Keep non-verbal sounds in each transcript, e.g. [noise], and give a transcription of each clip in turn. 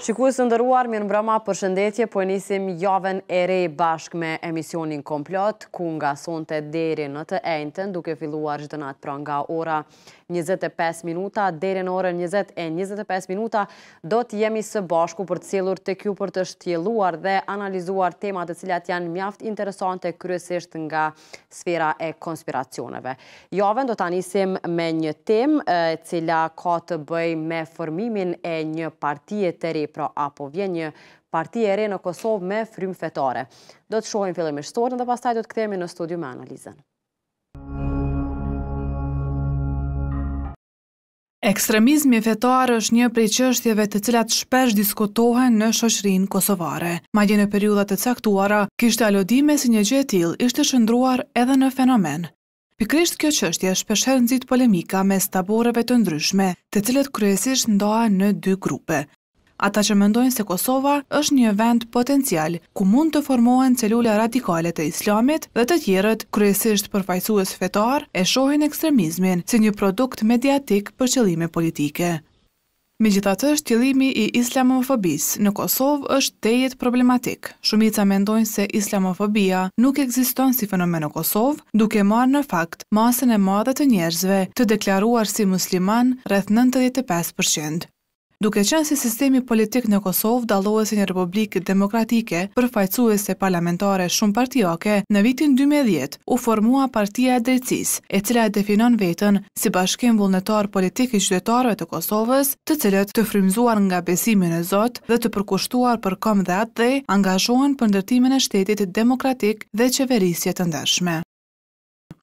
Shikus të ndëruar, mirë mbrama për shëndetje, po nisim javën e rej bashk me emisionin komplot, ku nga sonte deri në të ejnëtën, duke filluar gjithë natë pra nga ora 25 minuta, deri në orën 25 minuta, do të jemi së bashku për cilur të kju për të shtjeluar dhe analizuar temat të cilat janë mjaft interesante kryesisht nga sfera e konspiracioneve. Javën do të njësim me një tem, cila ka të bëj me formimin e një partijet të rej pra apo vjen një parti e re në Kosovë me frym fetare. Do të shohim fillim e shtorën dhe pastaj do të këtemi në studiu me analizën. Ekstremizmi fetar është një prej qështjeve të cilat shpesh diskutohen në shoshrinë kosovare. Madje në periudat të caktuara, kishte alodime si një tillë ishte shëndruar edhe në fenomen. Pikrisht kjo qështje shpesher nëzit polemika me staboreve të ndryshme, të cilat kryesisht ndoa në dy grupe, ata që mendojnë se Kosova është një vend potencial ku mund të formohen celula radikale të islamit dhe të tjerët kryesisht përfajsues fetar e shohin ekstremizmin si një produkt mediatik për qëllime politike. Me gjitha të është tjelimi i islamofobis në Kosovë është tejet problematik. Shumica mendojnë se islamofobia nuk eksiston si fenomen në Kosovë, duke marë në fakt masën e madhe të njerëzve të deklaruar si musliman rrëth 95% duke qenë si sistemi politik në Kosovë dalohet si një republikë demokratike për fajcues e parlamentare shumë partijake në vitin 2010 u formua partija e drejcis, e cila e definon vetën si bashkim vullnetar politik i qytetarve të Kosovës të cilët të frimzuar nga besimin e zot dhe të përkushtuar për kom dhe atë dhe angazhohen për ndërtimin e shtetit demokratik dhe qeverisje të ndërshme.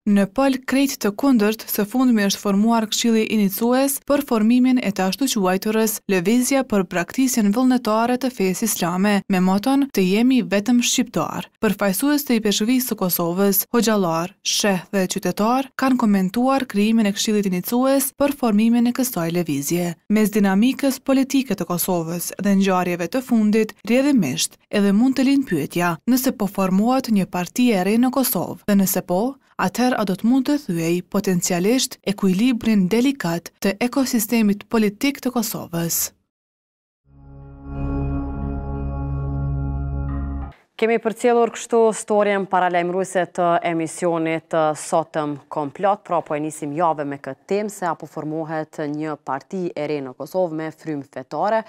Në pëll krejt të kundërt, së fundmi është formuar këshili inicues për formimin e të ashtu quajturës Levizja për praktisin vëllnetare të fesë islame, me moton të jemi vetëm shqiptar. Për fajsues të i peshvisë të Kosovës, Hoxalar, Sheh dhe Qytetar kanë komentuar krijimin e këshilit inicues për formimin e kësaj Levizje. Mes dinamikës politike të Kosovës dhe njarjeve të fundit, rjedhimisht edhe mund të linë pyetja nëse po formuat një partijere në Kosovë dhe nëse po, atër a do të mund të thyej potencialisht ekuilibrin delikat të ekosistemit politik të Kosovës. Kemi për cilur kështu storjen paralajmëruese të emisionit sotëm komplot, pra po e nisim jave me këtë temë se apo formohet një parti e re në Kosovë me frymë fetore,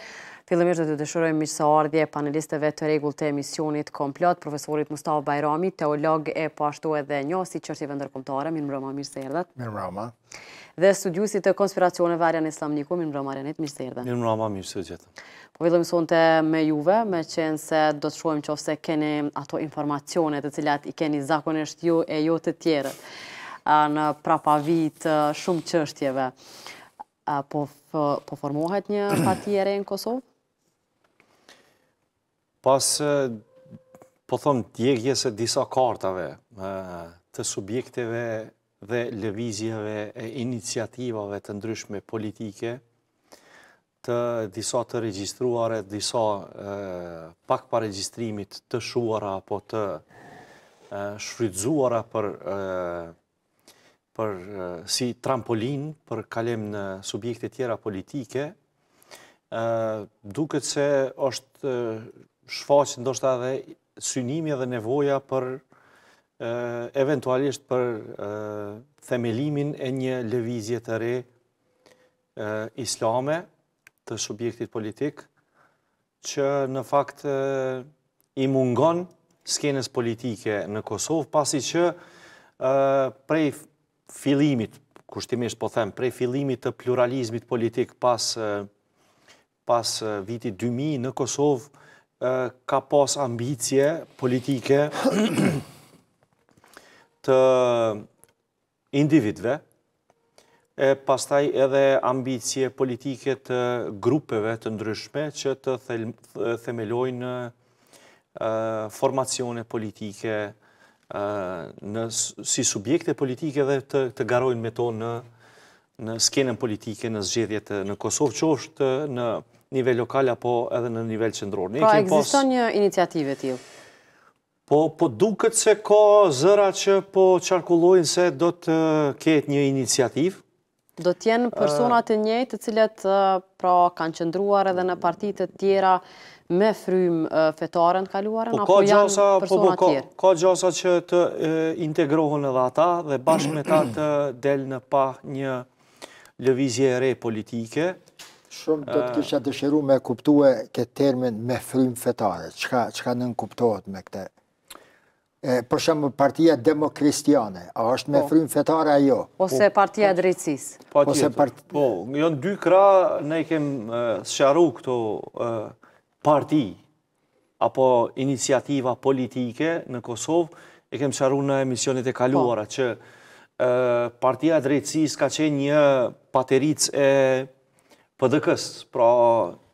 Filëm është dhe të dëshurëm i panelistëve ardhje të regull të emisionit komplot, profesorit Mustafa Bajrami, teolog e pashtu po edhe njësi qërti vendërkomtare, minë mërëma mirë së erdhat. Minë mërëma. Dhe studiusit të konspiracione Arjan në Islam Niku, minë mërëma rënit, mirë së erdhët. Minë mërëma mirë së Po vidhëm sonte të me juve, me qenë se do të shumë që ofse keni ato informacionet e cilat i keni zakonisht ju e ju të tjere në prapavit shumë qështjeve. Po, po formohet një partijere në Kosovë? Pas, po thëmë, tjegjes e disa kartave të subjekteve dhe levizjeve e iniciativave të ndryshme politike, të disa të registruare, disa pak pa registrimit të shuara apo të shfrydzuara për për si trampolin, për kalem në subjekte tjera politike, duket se është shfaqë ndoshta dhe synimi dhe nevoja për eventualisht për themelimin e një levizje të re islame të subjektit politik që në fakt i mungon skenes politike në Kosovë pasi që prej filimit kushtimisht po them prej filimit të pluralizmit politik pas vitit 2000 në Kosovë ka pas ambicje politike [clears throat] të individve, e pastaj edhe ambicje politike të grupeve të ndryshme që të themelojnë formacione politike në si subjekte politike dhe të të garojnë me to në në skenën politike në zgjedhjet në Kosovë, që është në nivel lokal apo edhe në nivel qëndror. Pra, existon një iniciative t'ilë? Po, po duket se ka zëra që po qarkullojnë se do të ketë një iniciativ. Do t'jenë personat e njëjtë të cilet pra kanë qëndruar edhe në partitët tjera me frym fetarën kaluaren, po, apo janë po, personat tjerë? Ka gjasa që të integrohen edhe ata dhe bashkë me ta të delë në pa një lëvizje e re politike, Shumë do të ah. kisha dëshiru me kuptue këtë termin me frim fetare, qka nën kuptohet me këte? Por shumë partia demokristiane, a është me po. frim fetare a jo? Ose po. partia drejtsis? Po, po njën dy kra ne kem sharu këto parti, apo iniciativa politike në Kosovë, e kem sharu në emisionit e kaluara që partia drejtsis ka qenë një pateric e PDK-s, pra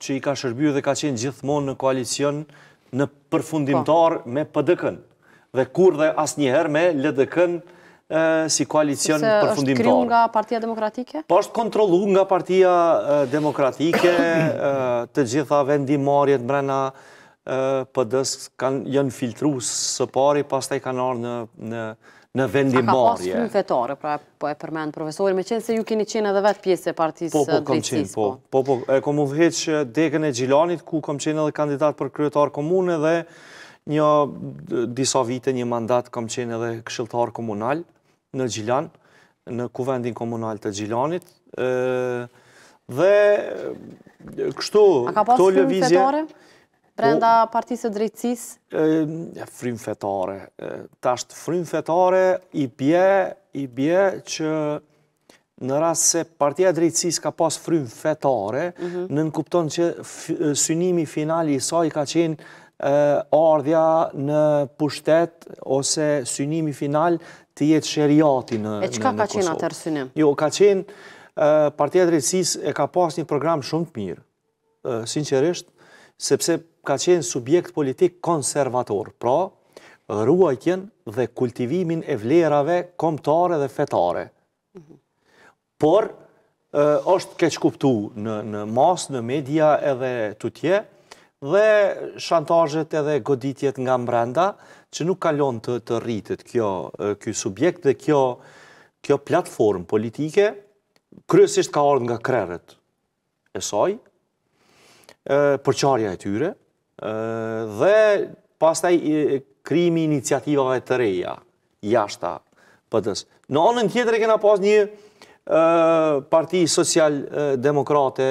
që i ka shërbju dhe ka qenë gjithmonë në koalicion në përfundimtar po. me PDK-n dhe kur dhe asë njëherë me LDK-n si koalicion përfundimtar. Kërse është kryu nga partia demokratike? Po është kontrolu nga partia demokratike, të gjitha vendimarjet mrena PDK-s janë filtru së pari, pas të i kanë arë në në vendimarje. Sa ka pasë shumë vetore, pra po e përmenë profesorin, me qenë se ju keni qenë edhe vetë pjesë e partisë drejtësis. Po, po, kom qenë, po. po. Po, po, e kom u degën e Gjilanit, ku kom qenë edhe kandidat për kryetar komune dhe një disa vite, një mandat, kom qenë edhe këshiltarë komunal në Gjilan, në kuvendin komunal të Gjilanit. Dhe, kështu, këto lëvizje... A ka pasë shumë vetore? Prenda po, partisë të drejtsis? Frim fetare. Ta është frim fetare i bje, i bje që në rrasë se partia të drejtsis ka pas frim fetare, në mhm. nënkupton që synimi finali i saj ka qenë ardhja në pushtet ose synimi final të jetë shëriati në Kosovë. E qka ka qenë atër synim? Jo, ka qenë Partia Drejtsis e ka pas një program shumë të mirë, sinqerisht, sepse ka qenë subjekt politik konservator, pra ruajtjen dhe kultivimin e vlerave komptare dhe fetare. Por, është keq kuptu në mas, në media edhe të tje, dhe shantajet edhe goditjet nga mbranda, që nuk kalon të rritit kjo subjekt dhe kjo platform politike, kryesisht ka orën nga krerët e saj, përqarja e tyre, dhe pastaj krimi iniciativave të reja, jashta, pëtës. Në onën tjetër e kena pas një parti social-demokrate,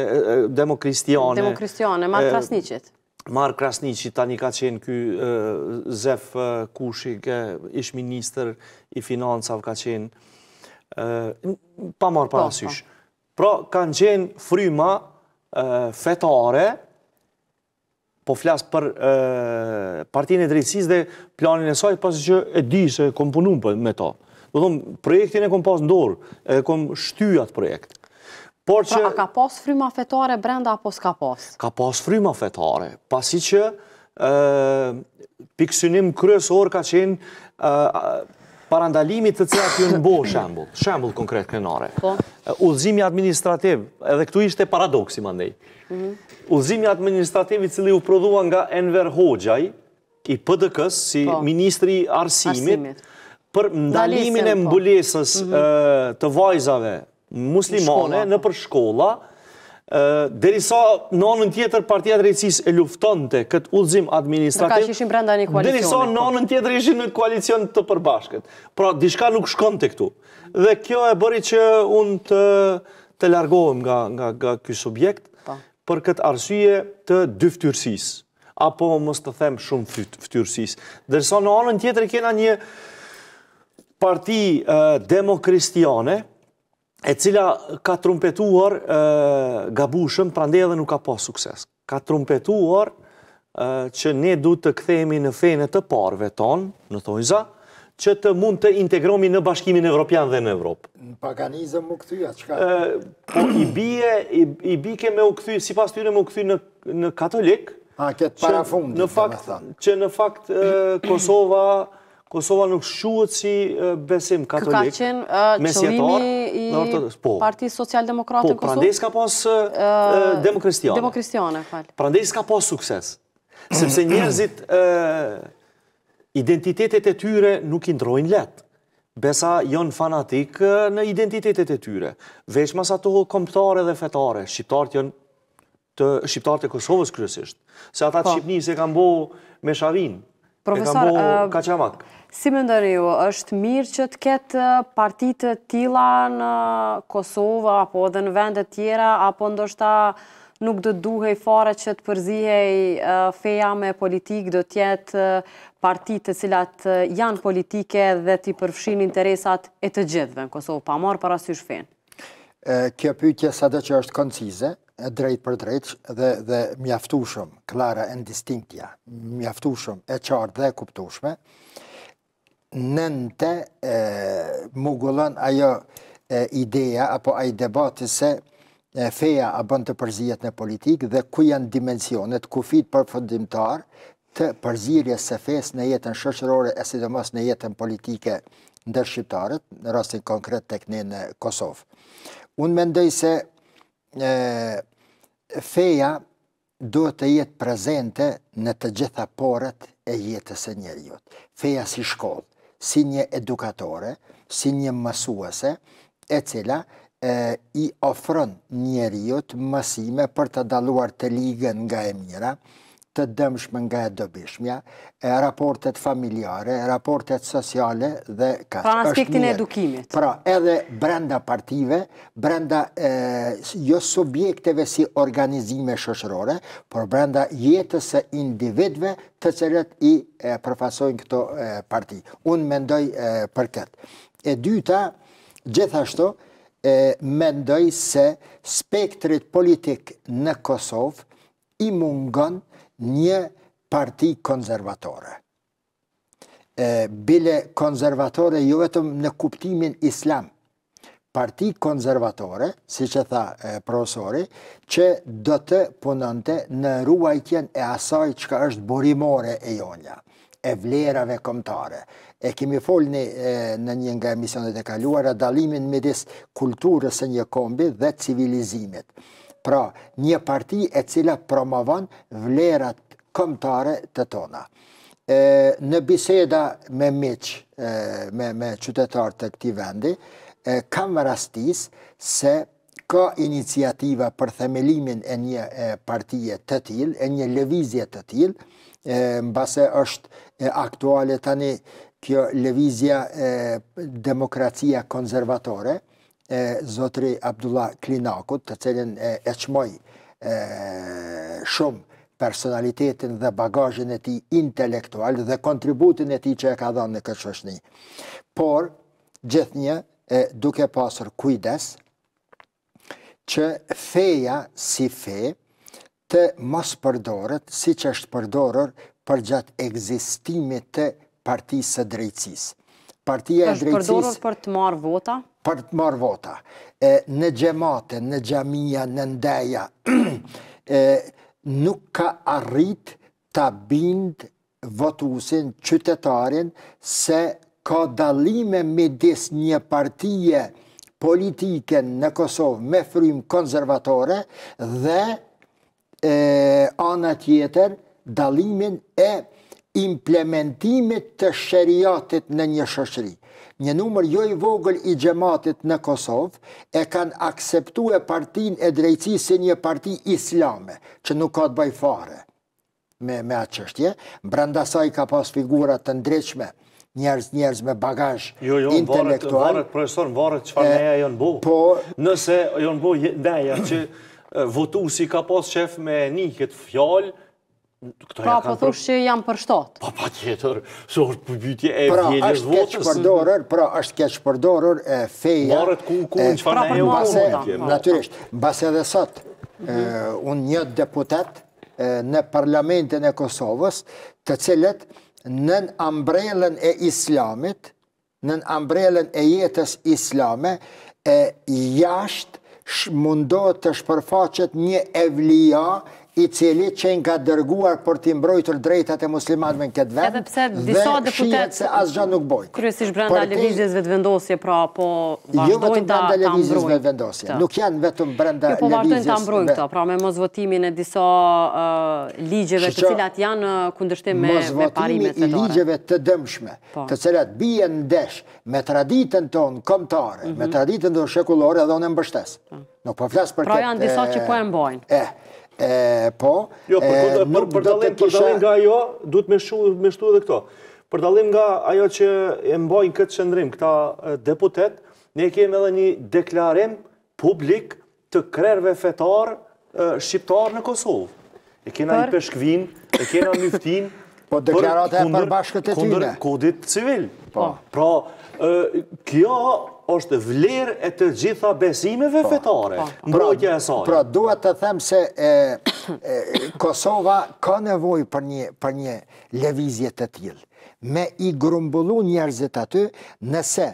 demokristiane. Demokristiane, Mark Krasnicit. Mark Krasnicit, tani ka qenë kjo Zef Kushi, ish minister i financav ka qenë, pa marë po, parasysh. Po. Pra, kanë qenë fryma fetare, po flasë për partijin e drejtsis dhe planin e saj, pasi që e di se kom punun për me ta. Do thomë, projektin e kom pas ndorë, e kom shtyjat projekt. Pra, a ka pas fryma fetare brenda, apo s'ka pas? Ka pas fryma fetare, pasi që piksynim kryesor ka qenë parandalimit të cilat ju në bo shambull, shambull konkret kënare. Po. Ullëzimi administrativ, edhe këtu ishte paradoksi, mandej. Mhm. administrativ administrativit cili u prodhua nga Enver Hoxaj, i pëdëkës, si po. Ministri Arsimit, për ndalimin e po. mbulesës mhm. të vajzave muslimane në për shkolla, derisa në anën tjetër partia drejtësisë e luftonte këtë udhëzim administrativ. Ka sa brenda një koalicioni. Derisa në anën tjetër ishin në koalicion të përbashkët. Pra diçka nuk shkonte këtu. Dhe kjo e bëri që unë të të largohem nga nga nga ky subjekt po. për këtë arsye të dyftyrsis, apo mos të them shumë fytyrësisë. Dërsa në anën tjetër kena një parti demokristiane, e cila ka trumpetuar gabushëm, pra ndje edhe nuk ka pas sukses. Ka trumpetuar që ne du të këthejemi në fene të parve ton, në thojza, që të mund të integromi në bashkimin Evropian dhe në Evropë. Në paganizëm më këthyja, që ka? Po, i bje, i bje ke me u këthyja, si pas tyre me u këthyja në katolik, që në fakt Kosova Kosova nuk shuët si besim katolik. Këka qenë qëllimi i po. Parti Social-Demokratë po, në Kosovë? Po, prandej s'ka pas demokristiane. Demokristiane, falë. Prandej s'ka pas sukses. Sepse njerëzit identitetet e tyre nuk i ndrojnë letë. Besa janë fanatik në identitetet e tyre. Vesh mas ato komptare dhe fetare, shqiptarët janë të shqiptarët e Kosovës kërësisht. Se ata të po. shqipni se kanë bo me sharinë. Profesor, si më ndërë ju, është mirë që të ketë partitë tila në Kosovë, apo dhe në vendet tjera, apo ndoshta nuk dhe duhej fare që të përzihej feja me politikë, dhe tjetë partitë të cilat janë politike dhe të i përfshin interesat e të gjithëve në Kosovë, pa marë për asysh fejnë? Kjo pyjtje sa dhe që është koncize, drejt për drejt dhe, dhe mjaftushëm, klara e distinktja, mjaftushëm e qartë dhe kuptushme, nënte e, mugullon ajo e, ideja apo aj debati se e, feja a bënd të përzijet në politikë dhe ku janë dimensionet, ku fit përfundimtar të përzirje se fes në jetën shëshërore e sidomos në jetën politike ndërshqiptarët, në rastin konkret të këni në Kosovë. Unë mendoj se e, feja duhet të jetë prezente në të gjitha porët e jetës e njerëjot. Feja si shkollë, si një edukatore, si një mësuese, e cila i ofron njerëjot mësime për të daluar të ligën nga e mjëra, të dëmshme nga e dobishme, ja? e raportet familjare, e raportet sociale dhe kështë. Pra aspektin e edukimit. Pra edhe brenda partive, brenda e, jo subjekteve si organizime shoshërore, por brenda jetës e individve të cilët i e, përfasojnë këto e, parti. Unë mendoj e, për këtë. E dyta, gjithashtu, e, mendoj se spektrit politik në Kosovë i mungën një parti konzervatore. Bile konzervatore ju jo vetëm në kuptimin islam. Parti konzervatore, si që tha profesori, që do të punante në ruajtjen e asaj që ka është borimore e jonja, e vlerave komtare. E kemi folni në një nga emisionet e kaluara, dalimin midis kulturës e një kombi dhe civilizimit. Pra, një parti e cila promovan vlerat këmtare të tona. Në biseda me miqë, me qytetarë të këti vendi, kam rastis se ka iniciativa për themelimin e një partije të til, e një levizje të til, në base është aktuale tani kjo levizja demokracia konzervatore, e zotri Abdullah Klinakut, të cilin e, qmoj e, shumë personalitetin dhe bagajin e ti intelektual dhe kontributin e ti që e ka dhënë në këtë shoshni. Por, gjithë një, duke pasur kujdes, që feja si fe të mos përdorët, si që është përdorër për gjatë egzistimit të partisë së drejtsisë. Partia e drejtsisë... është përdorër për të marë vota? për të marrë vota, në gjemate, në gjamija, në ndeja, [clears throat] nuk ka arrit të bind votusin, qytetarin, se ka dalime me dis një partije politike në Kosovë me frym konservatore dhe anë tjetër dalimin e implementimit të shëriatit në një shëshrit një numër joj vogël i gjematit në Kosovë e kanë akseptu e partin e drejci si një parti islame, që nuk ka të bajfare me atë qështje. Brandasaj ka pas figurat të ndreqme, njerëz njerëz me bagajsh intelektual. Jo, jo, varet, profesor, varet që fa neja jënë bu. Po... Nëse në bu, neja që votu si ka pas qef me një këtë fjallë, Pra, po thush që jam për shtatë. Pa, po, pa tjetër, se është përbytje e pra, vjeljës votës. Pra, është keqë përdorër e feja. Marët ku, ku, në që farë pra, e unë. Natyrisht, base dhe sot, unë një deputet në parlamentin e Kosovës, të cilët nën ambrelen e islamit, nën ambrelen e jetës islame, e jashtë mundohet të shpërfaqet një evlija i cili qenë ka dërguar për të mbrojtur drejtët e muslimatme në këtë vend, dhe shijet se asë gjë nuk bojtë. Kryesish brenda levizjesve të vendosje, pra, po jo, vazhdojnë ta ambrojnë. Jo vetëm brenda vendosje, nuk janë vetëm brenda levizjesve. Jo po vazhdojnë ta mbrojnë këta, pra me mëzvotimin e disa ligjeve të cilat janë kundërshtim me parimet vetore. Mëzvotimi i ligjeve të dëmshme, po. të cilat bie në desh me traditën tonë komtare, me mhm. traditën të shekullore, edhe onë po. Nuk po për pra këtë... Pra janë disa që po e Po, jo, nuk do të kisha... Për dalim nga jo, du të me shtu edhe këto. Për dalim nga ajo që e mbojnë këtë qëndrim, këta deputet, ne kemë edhe një deklarim publik të krerve fetar shqiptar në Kosovë. E kena një peshkvin, e kena mjëftin... [laughs] Po, deklarat e përbashkët e tine. ...kundër kodit civil. Po. Pra, kjo është vlerë e të gjitha besimeve vetare, po, po, po. Mbrojtja e saj. Pra duhet të themë se Kosova ka nevoj për një levizje të tjilë, me i grumbullu njerëzit aty, nëse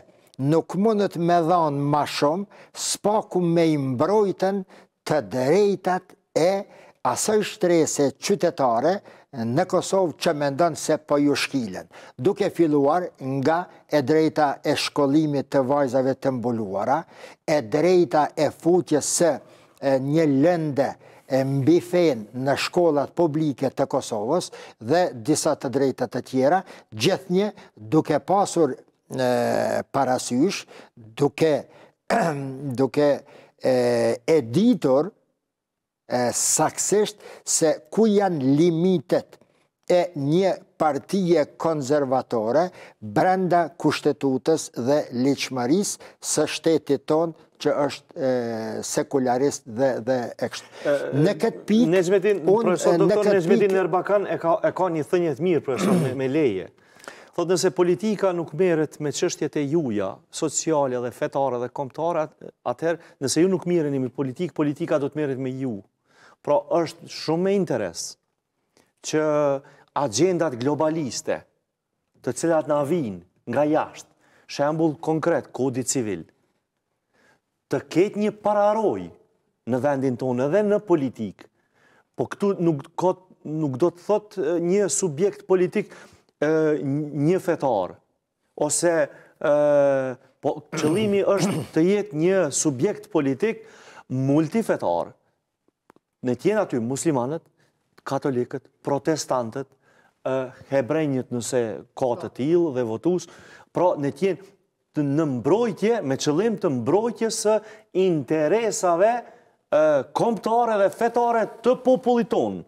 nuk mundet me dhanë ma shumë, spaku me i mbrojten të drejtat e asaj shtrese qytetare, në Kosovë që me ndonë se po ju shkilen, duke filluar nga e drejta e shkollimit të vajzave të mbuluara, e drejta e futje se një lënde e mbifen në shkollat publike të Kosovës dhe disa të drejta të tjera, gjithnje duke pasur parasysh, duke [clears throat] e ditorë, saksisht se ku janë limitet e një partije konservatore brenda kushtetutës dhe liqëmëris së shtetit tonë që është sekularist dhe ekshtë. Në këtë pikë... Nezmetin, profesor doktor, Nezmetin Nërbakan e ka një thënjet mirë, profesor, me leje. Thotë nëse politika nuk merët me qështjet e juja, sociale dhe fetare dhe komptare, atëherë nëse ju nuk meret me politikë, politika do të merët me ju. Pra është shumë me interes që agendat globaliste të cilat në avinë nga jashtë, shembul konkret kodit civil, të ketë një pararoj në vendin tonë edhe në politikë, po këtu nuk do të thot një subjekt politik një fetar, ose po qëlimi është të jetë një subjekt politik multifetar, Në tjenë aty muslimanët, katolikët, protestantët, hebrejnjët nëse ka të po. tilë dhe votusë, pra në tjenë të në mbrojtje, me qëllim të mbrojtje së interesave komptare dhe fetare të popullit tonë,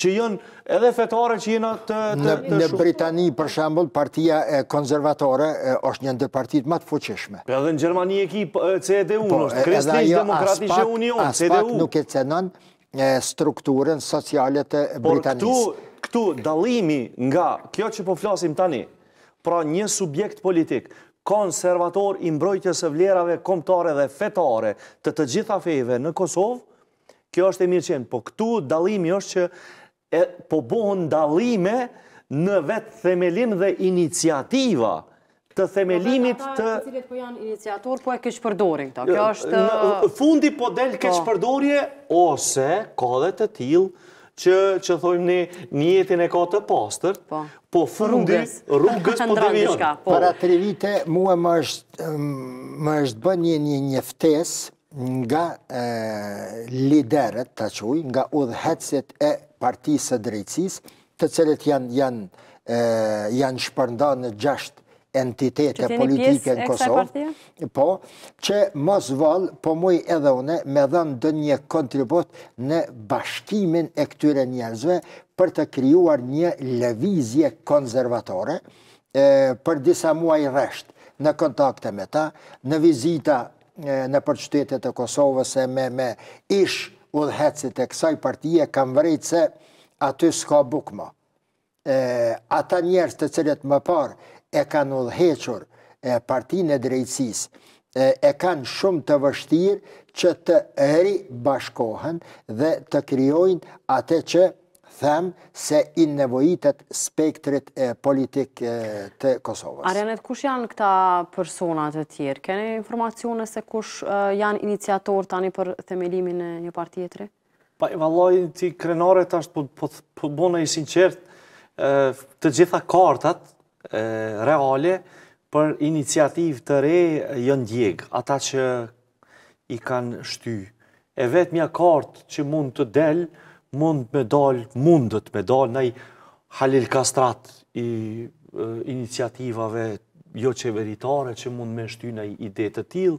që jënë edhe fetare që jënë të shumë. Në Britani, për shambull, partia konservatore është një ndër partit më të fuqeshme. Pra, edhe në Gjermani e ki CDU, në Kristis Demokratisht e po, Union, CDU. Aspak nuk e cenon, strukturën socialet e Britanisë. Por këtu dalimi nga kjo që po flasim tani, pra një subjekt politik, konservator i mbrojtjes e vlerave komptare dhe fetare të të gjitha fejve në Kosovë, kjo është e mirë qenë, po këtu dalimi është që po bohën dalime në vetë themelim dhe iniciativa të themelimit të... Po janë iniciator, po e Kjo jo, është... Fundi po del po. keqë përdorje, ose dhe të tilë, që që thojmë ne njetin e ka të pastërt, po. po fundi rrugës [laughs] po të po. Para tre vite mua më është më është bën një një nga liderët ta quaj, nga udhëhecet e Partisë së Drejtësisë, të cilët janë janë janë shpërndarë në entitete politike në Kosovë, po, që më zvalë, po muj edhe une, me dhënë dë një kontribut në bashkimin e këtyre njerëzve për të kryuar një levizje konservatore për disa muaj resht në kontakte me ta, në vizita në përqytetet e Kosovës e me ish udhecit e kësaj partije, kam vrejt se aty s'ka bukma. Ata njerës të cilët më parë e kanë udhequr e partinë e drejtsis, e kanë shumë të vështirë që të eri bashkohen dhe të kryojnë atë që them se i nevojitet spektrit politik të Kosovës. Arenet, kush janë këta personat të tjerë? Kene informacione se kush janë iniciator tani për themelimin e një partijetri? Pa, i valoj, ti krenore të ashtë po të i sinqertë të gjitha kartat, reale për iniciativ të re jënë djegë, ata që i kanë shty. E vetë mja kartë që mund të del, mund me dal, mundët me dal, nëj halil kastrat i iniciativave jo qeveritare që mund me shty nëj ide të tilë,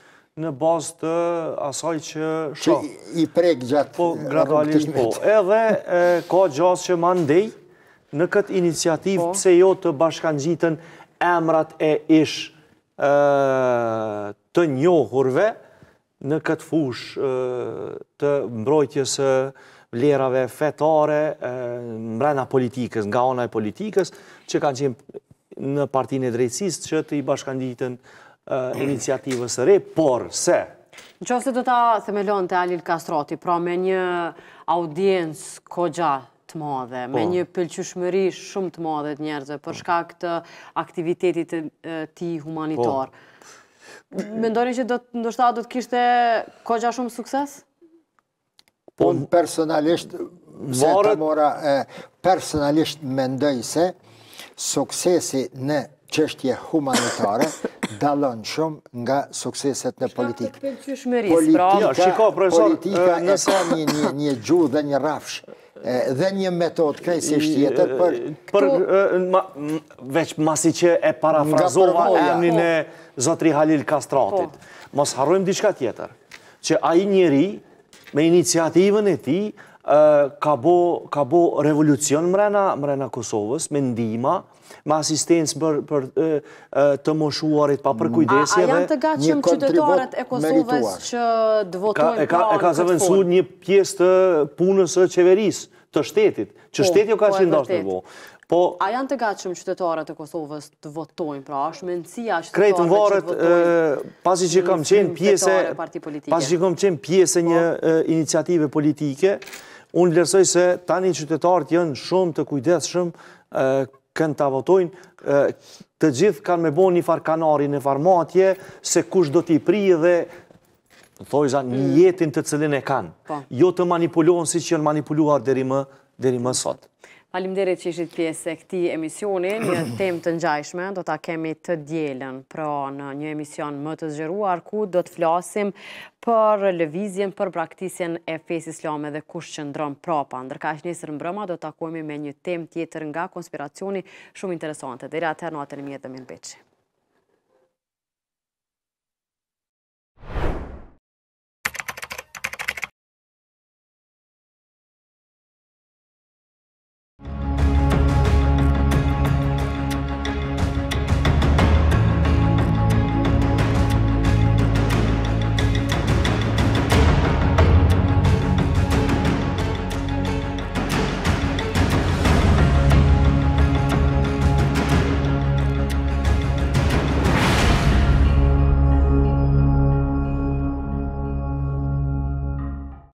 në bazë të asaj që shohë. Që i prek gjatë po, gradualisht po. Edhe ka gjasë që mandej në këtë iniciativë pëse po. jo të bashkan gjitën emrat e ish të njohurve në këtë fush të mbrojtjes vlerave fetare mrena politikës, nga ona e politikës që kanë qenë në partin e drejtsis që të i bashkan iniciativës re, por se... Në që ose do ta themelon të Alil Kastroti, pra me një audiencë kogja të madhe, me po. një pëlqyshmëri shumë të madhe të njerëzë, përshka këtë aktivitetit të ti humanitar, po. me ndoni që ndoshta do të kishte kogja shumë sukses? Unë po, personalisht, se të mora, personalisht mendoj se suksesi në qështje humanitare, dalon shumë nga sukseset në politikë. Politika, politika e sa një gjuhë dhe një rafsh, dhe një metodë krejsisht jetër për... Për, veç masi që e parafrazova emnin e po. Zotri Halil Kastratit, po. mos harrojmë diçka tjetër, që aji njeri me iniciativën e ti, ka bo revolucion mrena Kosovës, me me ndima, me asistencë për, për të moshuarit, pa për kujdesje. A, janë të gatshëm qytetarët e Kosovës që dëvotojnë ka, e ka, pra e ka zëvënsu një pjesë të punës së qeverisë, të shtetit, që po, shteti jo ka po, që Po, a janë të gatshëm qytetarët e Kosovës të votojnë, pra është mendësia është të të varet, që votojnë. Pasi që kam qenë pjesë pasi që kam qenë pjesë po. një iniciative politike, unë lërësoj se tani qytetarët janë shumë të kujdesshëm kënë të votojnë, të gjithë kanë me bo një farë kanari, një farë matje, se kush do t'i pri dhe, në thojza, një mm. jetin të cilin e kanë. Po. Jo të manipulohen si që janë manipuluar dheri më sotë. Falimderit që ishtë pjesë e këti emisioni, një [clears throat] tem të njajshme, do të kemi të djelen pra në një emision më të zgjeruar, ku do të flasim për levizjen, për praktisjen e fesë islame dhe kush që ndronë prapa. Ndërka është njësër në brëma, do të akuemi me një tem tjetër nga konspiracioni shumë interesante. Dere i në atë në mjetë dhe minë beqë.